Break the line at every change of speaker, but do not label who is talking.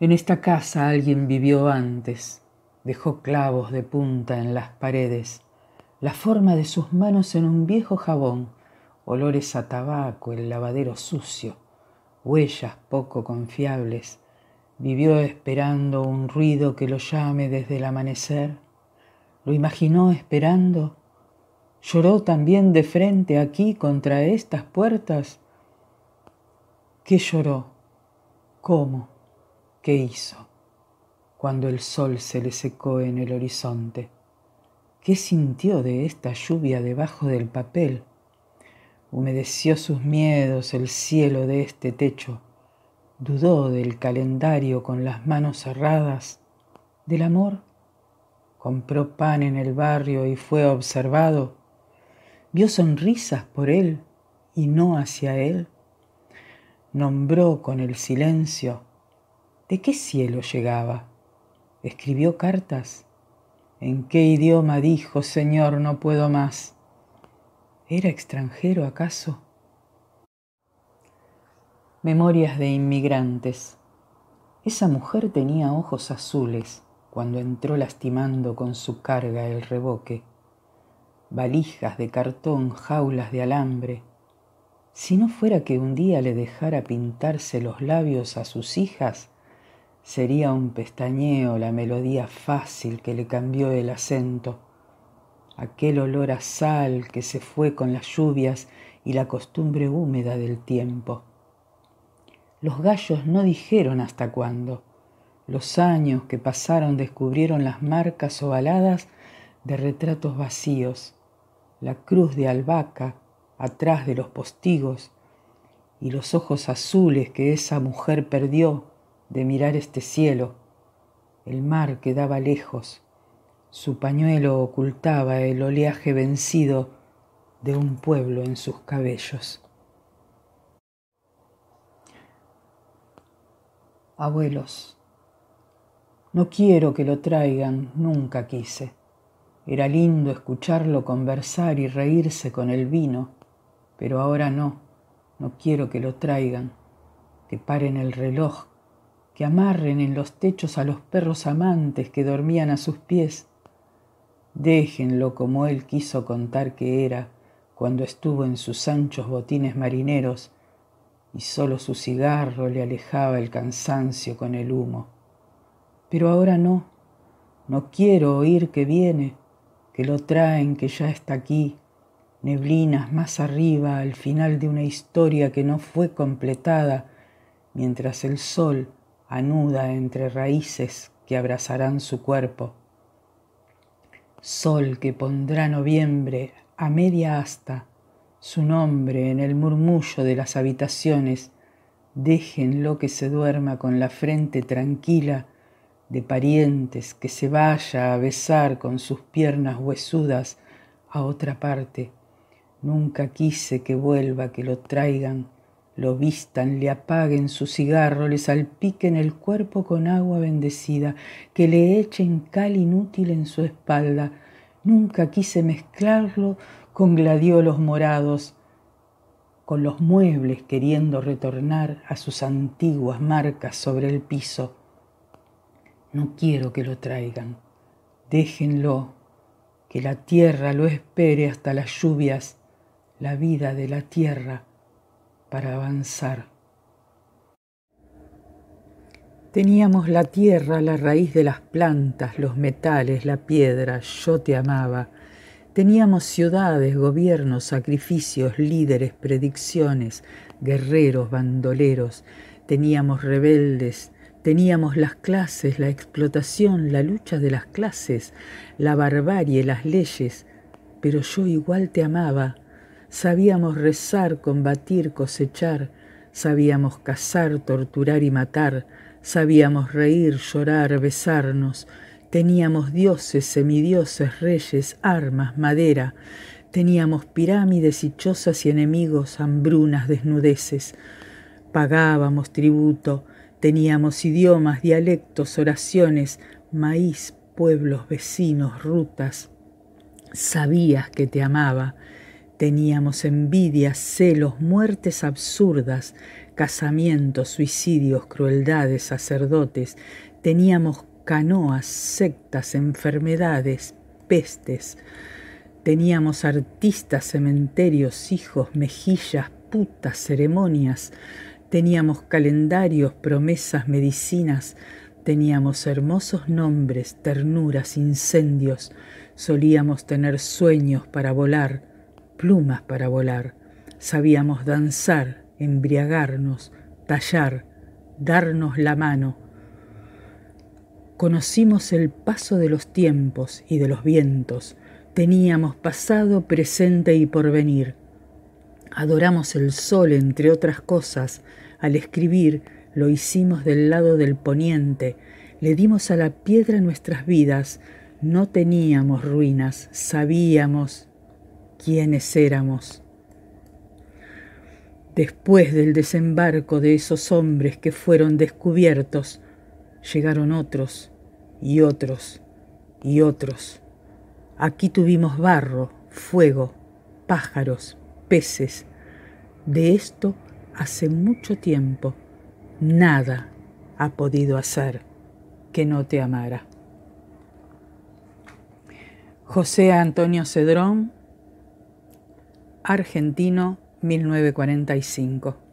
En esta casa alguien vivió antes, dejó clavos de punta en las paredes, la forma de sus manos en un viejo jabón, olores a tabaco, el lavadero sucio, huellas poco confiables. Vivió esperando un ruido que lo llame desde el amanecer. Lo imaginó esperando. Lloró también de frente aquí contra estas puertas. ¿Qué lloró? ¿Cómo? qué hizo cuando el sol se le secó en el horizonte. ¿Qué sintió de esta lluvia debajo del papel? Humedeció sus miedos el cielo de este techo. Dudó del calendario con las manos cerradas, del amor. Compró pan en el barrio y fue observado. Vio sonrisas por él y no hacia él. Nombró con el silencio ¿De qué cielo llegaba? ¿Escribió cartas? ¿En qué idioma dijo, Señor, no puedo más? ¿Era extranjero acaso? Memorias de inmigrantes. Esa mujer tenía ojos azules cuando entró lastimando con su carga el reboque. Valijas de cartón, jaulas de alambre. Si no fuera que un día le dejara pintarse los labios a sus hijas, Sería un pestañeo la melodía fácil que le cambió el acento, aquel olor a sal que se fue con las lluvias y la costumbre húmeda del tiempo. Los gallos no dijeron hasta cuándo. Los años que pasaron descubrieron las marcas ovaladas de retratos vacíos, la cruz de albahaca atrás de los postigos y los ojos azules que esa mujer perdió de mirar este cielo, el mar quedaba lejos, su pañuelo ocultaba el oleaje vencido de un pueblo en sus cabellos. Abuelos, no quiero que lo traigan, nunca quise. Era lindo escucharlo conversar y reírse con el vino, pero ahora no, no quiero que lo traigan, que paren el reloj, que amarren en los techos a los perros amantes que dormían a sus pies. Déjenlo como él quiso contar que era cuando estuvo en sus anchos botines marineros y solo su cigarro le alejaba el cansancio con el humo. Pero ahora no, no quiero oír que viene, que lo traen, que ya está aquí, neblinas más arriba al final de una historia que no fue completada, mientras el sol anuda entre raíces que abrazarán su cuerpo. Sol que pondrá noviembre a media asta, su nombre en el murmullo de las habitaciones, déjenlo que se duerma con la frente tranquila de parientes, que se vaya a besar con sus piernas huesudas a otra parte. Nunca quise que vuelva, que lo traigan lo vistan, le apaguen su cigarro, le salpiquen el cuerpo con agua bendecida, que le echen cal inútil en su espalda. Nunca quise mezclarlo con gladiolos morados, con los muebles queriendo retornar a sus antiguas marcas sobre el piso. No quiero que lo traigan. Déjenlo, que la tierra lo espere hasta las lluvias, la vida de la tierra para avanzar. Teníamos la tierra, la raíz de las plantas, los metales, la piedra, yo te amaba. Teníamos ciudades, gobiernos, sacrificios, líderes, predicciones, guerreros, bandoleros. Teníamos rebeldes, teníamos las clases, la explotación, la lucha de las clases, la barbarie, las leyes. Pero yo igual te amaba Sabíamos rezar, combatir, cosechar, sabíamos cazar, torturar y matar, sabíamos reír, llorar, besarnos, teníamos dioses, semidioses, reyes, armas, madera, teníamos pirámides y chozas y enemigos, hambrunas, desnudeces, pagábamos tributo, teníamos idiomas, dialectos, oraciones, maíz, pueblos, vecinos, rutas. Sabías que te amaba Teníamos envidias, celos, muertes absurdas, casamientos, suicidios, crueldades, sacerdotes. Teníamos canoas, sectas, enfermedades, pestes. Teníamos artistas, cementerios, hijos, mejillas, putas, ceremonias. Teníamos calendarios, promesas, medicinas. Teníamos hermosos nombres, ternuras, incendios. Solíamos tener sueños para volar plumas para volar, sabíamos danzar, embriagarnos, tallar, darnos la mano. Conocimos el paso de los tiempos y de los vientos, teníamos pasado, presente y porvenir. Adoramos el sol, entre otras cosas, al escribir lo hicimos del lado del poniente, le dimos a la piedra nuestras vidas, no teníamos ruinas, sabíamos quiénes éramos. Después del desembarco de esos hombres que fueron descubiertos, llegaron otros y otros y otros. Aquí tuvimos barro, fuego, pájaros, peces. De esto hace mucho tiempo nada ha podido hacer que no te amara. José Antonio Cedrón, Argentino 1945.